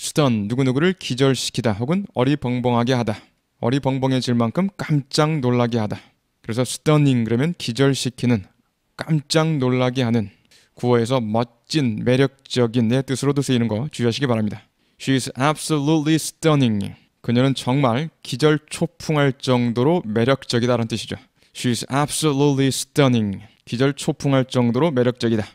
수단 누구누구를 기절시키다 혹은 어리벙벙하게 하다. 어리벙벙해질 만큼 깜짝 놀라게 하다. 그래서 스터닝 그러면 기절시키는 깜짝 놀라게 하는 구어에서 멋진 매력적인 내 뜻으로도 쓰이는 거 주의하시기 바랍니다. She is absolutely stunning. 그녀는 정말 기절 초풍할 정도로 매력적이다라는 뜻이죠. She is absolutely stunning. 기절 초풍할 정도로 매력적이다.